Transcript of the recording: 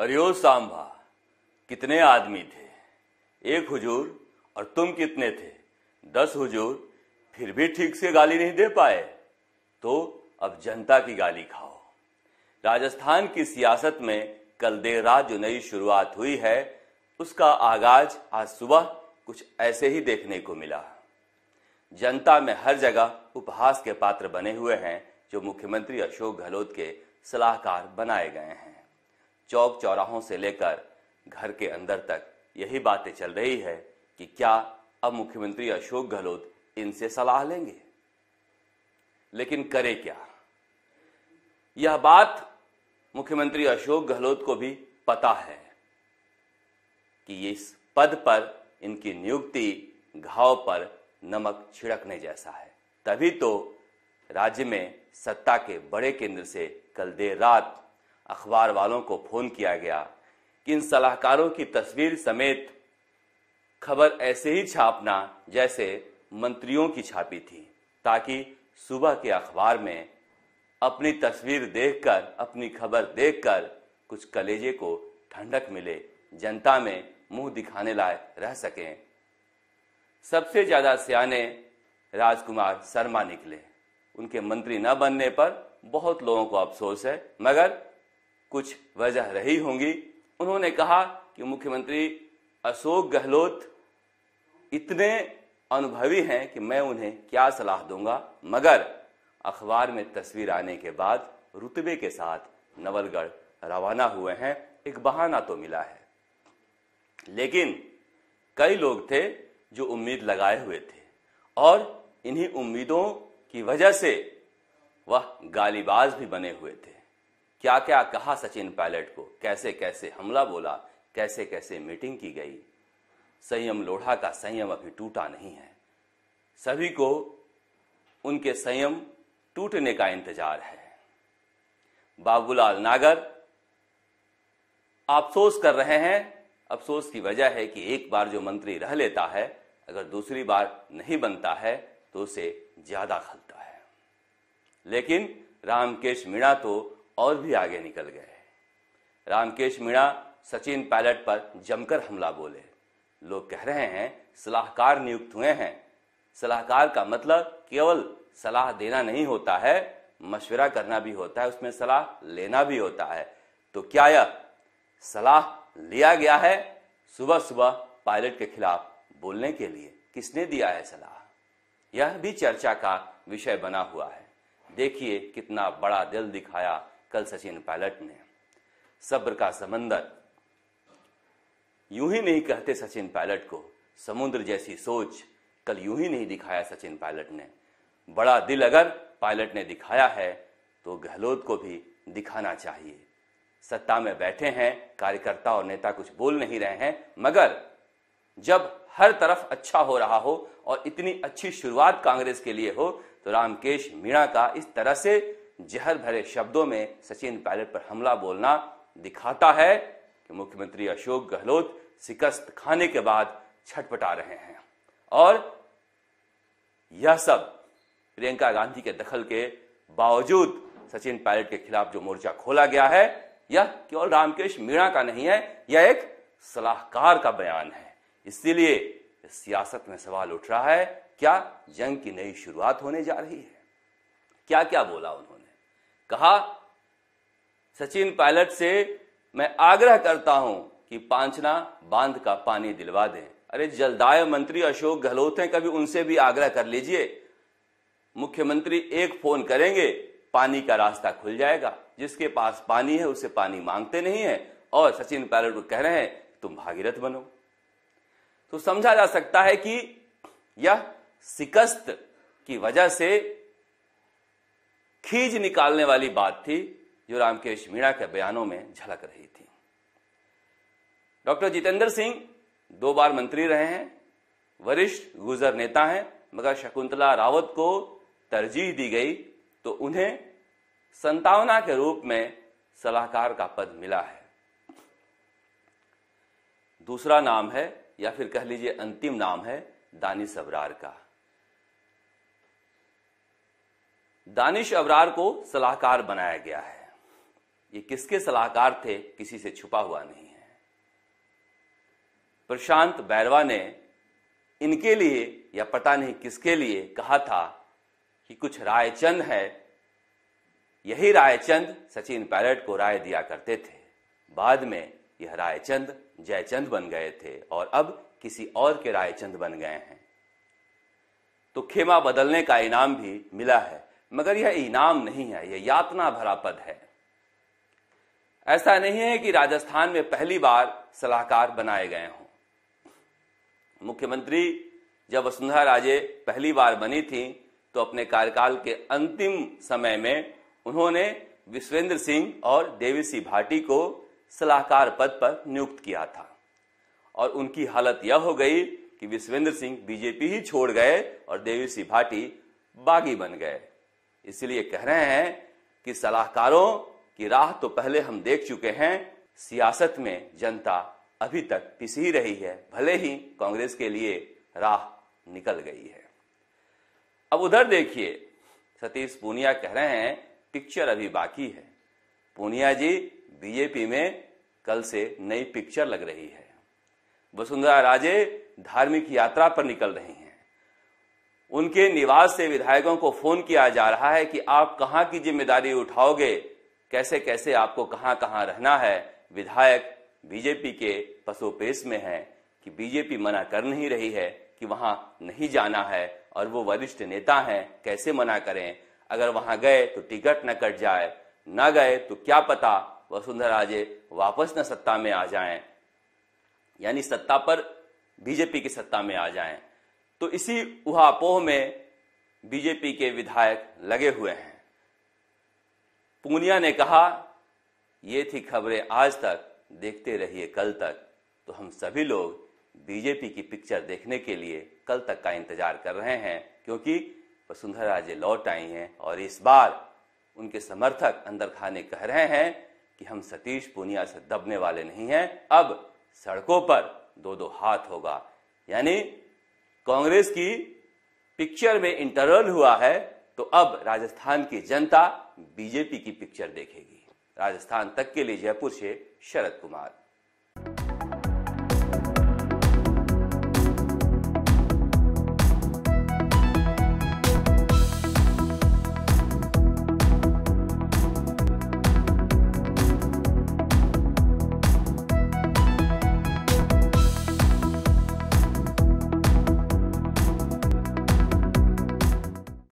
अरे ओ सांभा कितने आदमी थे एक हुजूर और तुम कितने थे दस हुजूर फिर भी ठीक से गाली नहीं दे पाए तो अब जनता की गाली खाओ राजस्थान की सियासत में कल देर रात जो नई शुरुआत हुई है उसका आगाज आज सुबह कुछ ऐसे ही देखने को मिला जनता में हर जगह उपहास के पात्र बने हुए हैं जो मुख्यमंत्री अशोक गहलोत के सलाहकार बनाए गए हैं चौक चौराहों से लेकर घर के अंदर तक यही बातें चल रही है कि क्या अब मुख्यमंत्री अशोक गहलोत इनसे सलाह लेंगे लेकिन करे क्या यह बात मुख्यमंत्री अशोक गहलोत को भी पता है कि इस पद पर इनकी नियुक्ति घाव पर नमक छिड़कने जैसा है तभी तो राज्य में सत्ता के बड़े केंद्र से कल देर रात अखबार वालों को फोन किया गया कि इन सलाहकारों की तस्वीर समेत खबर ऐसे ही छापना जैसे मंत्रियों की छापी थी ताकि सुबह के अखबार में अपनी तस्वीर देखकर अपनी खबर देखकर कुछ कलेजे को ठंडक मिले जनता में मुंह दिखाने लायक रह सके सबसे ज्यादा सियाने राजकुमार शर्मा निकले उनके मंत्री न बनने पर बहुत लोगों को अफसोस है मगर कुछ वजह रही होंगी उन्होंने कहा कि मुख्यमंत्री अशोक गहलोत इतने अनुभवी हैं कि मैं उन्हें क्या सलाह दूंगा मगर अखबार में तस्वीर आने के बाद रुतबे के साथ नवलगढ़ रवाना हुए हैं एक बहाना तो मिला है लेकिन कई लोग थे जो उम्मीद लगाए हुए थे और इन्हीं उम्मीदों की वजह से वह गालीबाज भी बने हुए थे क्या क्या कहा सचिन पायलट को कैसे कैसे हमला बोला कैसे कैसे मीटिंग की गई संयम लोढ़ा का संयम अभी टूटा नहीं है सभी को उनके संयम टूटने का इंतजार है बाबूलाल नागर अफसोस कर रहे हैं अफसोस की वजह है कि एक बार जो मंत्री रह लेता है अगर दूसरी बार नहीं बनता है तो उसे ज्यादा खलता है लेकिन रामकेश मीणा तो और भी आगे निकल गए रामकेश मीणा सचिन पायलट पर जमकर हमला बोले लोग कह रहे हैं सलाहकार नियुक्त हुए हैं सलाहकार का मतलब केवल सलाह देना नहीं होता है मशवरा करना भी होता है उसमें सलाह लेना भी होता है तो क्या यह सलाह लिया गया है सुबह सुबह पायलट के खिलाफ बोलने के लिए किसने दिया है सलाह यह भी चर्चा का विषय बना हुआ है देखिए कितना बड़ा दिल दिखाया कल सचिन पायलट ने सब्र का समंदर यूं ही नहीं कहते सचिन पायलट को समुद्र जैसी सोच कल यूं ही नहीं दिखाया सचिन पायलट ने बड़ा दिल अगर पायलट ने दिखाया है तो गहलोत को भी दिखाना चाहिए सत्ता में बैठे हैं कार्यकर्ता और नेता कुछ बोल नहीं रहे हैं मगर जब हर तरफ अच्छा हो रहा हो और इतनी अच्छी शुरुआत कांग्रेस के लिए हो तो रामकेश मीणा का इस तरह से जहर भरे शब्दों में सचिन पायलट पर हमला बोलना दिखाता है कि मुख्यमंत्री अशोक गहलोत शिकस्त खाने के बाद छटपटा रहे हैं और यह सब प्रियंका गांधी के दखल के बावजूद सचिन पायलट के खिलाफ जो मोर्चा खोला गया है यह केवल रामकृष्ण मीणा का नहीं है यह एक सलाहकार का बयान है इसीलिए सियासत में सवाल उठ रहा है क्या जंग की नई शुरुआत होने जा रही है क्या क्या बोला उन्होंने कहा सचिन पायलट से मैं आग्रह करता हूं कि पांचना बांध का पानी दिलवा दें अरे जलदाय मंत्री अशोक गहलोत हैं कभी उनसे भी आग्रह कर लीजिए मुख्यमंत्री एक फोन करेंगे पानी का रास्ता खुल जाएगा जिसके पास पानी है उसे पानी मांगते नहीं है और सचिन पायलट को कह रहे हैं तुम भागीरथ बनो तो समझा जा सकता है कि यह शिकस्त की वजह से खीज निकालने वाली बात थी जो रामकेश मीणा के बयानों में झलक रही थी डॉक्टर जितेंद्र सिंह दो बार मंत्री रहे हैं वरिष्ठ गुजर नेता हैं मगर शकुंतला रावत को तरजीह दी गई तो उन्हें संतावना के रूप में सलाहकार का पद मिला है दूसरा नाम है या फिर कह लीजिए अंतिम नाम है दानी सबरार का दानिश अबरार को सलाहकार बनाया गया है ये किसके सलाहकार थे किसी से छुपा हुआ नहीं है प्रशांत बैरवा ने इनके लिए या पता नहीं किसके लिए कहा था कि कुछ रायचंद है यही रायचंद सचिन पायलट को राय दिया करते थे बाद में यह रायचंद जयचंद बन गए थे और अब किसी और के रायचंद बन गए हैं तो खेमा बदलने का इनाम भी मिला है मगर यह इनाम नहीं है यह यातना भरा पद है ऐसा नहीं है कि राजस्थान में पहली बार सलाहकार बनाए गए हों मुख्यमंत्री जब वसुंधरा राजे पहली बार बनी थी तो अपने कार्यकाल के अंतिम समय में उन्होंने विश्वेंद्र सिंह और देवी सिंह भाटी को सलाहकार पद पर नियुक्त किया था और उनकी हालत यह हो गई कि विश्वेंद्र सिंह बीजेपी ही छोड़ गए और देवी सिंह भाटी बागी बन गए इसलिए कह रहे हैं कि सलाहकारों की राह तो पहले हम देख चुके हैं सियासत में जनता अभी तक पिस ही रही है भले ही कांग्रेस के लिए राह निकल गई है अब उधर देखिए सतीश पूनिया कह रहे हैं पिक्चर अभी बाकी है पूनिया जी बीजेपी में कल से नई पिक्चर लग रही है वसुंधरा राजे धार्मिक यात्रा पर निकल रही हैं उनके निवास से विधायकों को फोन किया जा रहा है कि आप कहाँ की जिम्मेदारी उठाओगे कैसे कैसे आपको कहाँ कहाँ रहना है विधायक बीजेपी के पसोपेस में हैं कि बीजेपी मना कर नहीं रही है कि वहां नहीं जाना है और वो वरिष्ठ नेता हैं कैसे मना करें अगर वहां गए तो टिकट न कट जाए न गए तो क्या पता वसुंधरा राजे वापस न सत्ता में आ जाएं यानी सत्ता पर बीजेपी की सत्ता में आ जाएं तो इसी उहापोह में बीजेपी के विधायक लगे हुए हैं पूनिया ने कहा ये थी खबरें आज तक देखते रहिए कल तक तो हम सभी लोग बीजेपी की पिक्चर देखने के लिए कल तक का इंतजार कर रहे हैं क्योंकि वसुंधरा राजे लौट आई हैं और इस बार उनके समर्थक अंदर खाने कह रहे हैं कि हम सतीश पूनिया से दबने वाले नहीं हैं अब सड़कों पर दो दो हाथ होगा यानी कांग्रेस की पिक्चर में इंटरवल हुआ है तो अब राजस्थान की जनता बीजेपी की पिक्चर देखेगी राजस्थान तक के लिए जयपुर से शरद कुमार